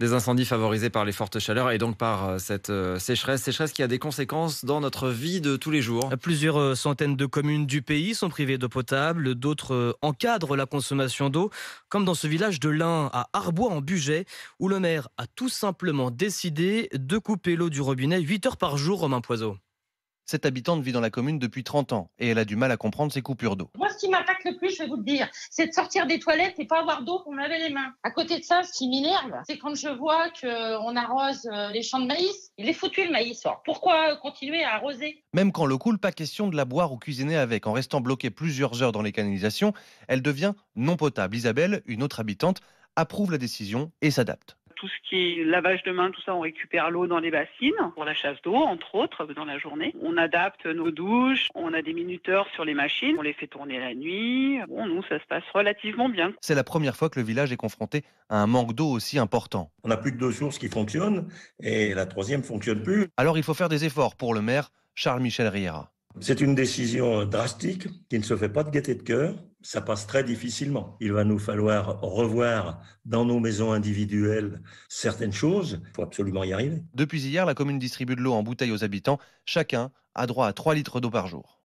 des incendies favorisés par les fortes chaleurs et donc par euh, cette euh, sécheresse, sécheresse qui a des conséquences dans notre vie de tous les jours. Plusieurs euh, centaines de communes du pays sont privées d'eau potable, d'autres encadrent la consommation d'eau, comme dans ce village de l'Ain à Arbois en Bugey, où le maire a tout simplement décidé de couper l'eau du robinet 8 heures par jour, Romain Poiseau. Cette habitante vit dans la commune depuis 30 ans et elle a du mal à comprendre ses coupures d'eau. Moi, ce qui m'attaque le plus, je vais vous le dire, c'est de sortir des toilettes et pas avoir d'eau pour me laver les mains. À côté de ça, ce qui m'énerve, c'est quand je vois qu'on arrose euh, les champs de maïs. Il est foutu le maïs. Alors pourquoi euh, continuer à arroser Même quand l'eau coule, pas question de la boire ou cuisiner avec. En restant bloquée plusieurs heures dans les canalisations, elle devient non potable. Isabelle, une autre habitante, approuve la décision et s'adapte tout ce qui est lavage de mains, tout ça, on récupère l'eau dans les bassines pour la chasse d'eau, entre autres, dans la journée. On adapte nos douches, on a des minuteurs sur les machines, on les fait tourner la nuit. Bon, nous, ça se passe relativement bien. C'est la première fois que le village est confronté à un manque d'eau aussi important. On a plus que deux sources qui fonctionnent et la troisième fonctionne plus. Alors il faut faire des efforts pour le maire Charles-Michel Riera. C'est une décision drastique qui ne se fait pas de gaieté de cœur ça passe très difficilement. Il va nous falloir revoir dans nos maisons individuelles certaines choses. Il faut absolument y arriver. Depuis hier, la commune distribue de l'eau en bouteille aux habitants. Chacun a droit à 3 litres d'eau par jour.